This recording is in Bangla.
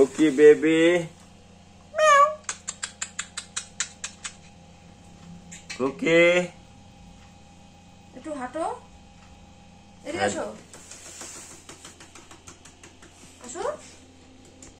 Cookie baby. Meow. Cookie. একটু হাঁটো এদিকে আসো আসো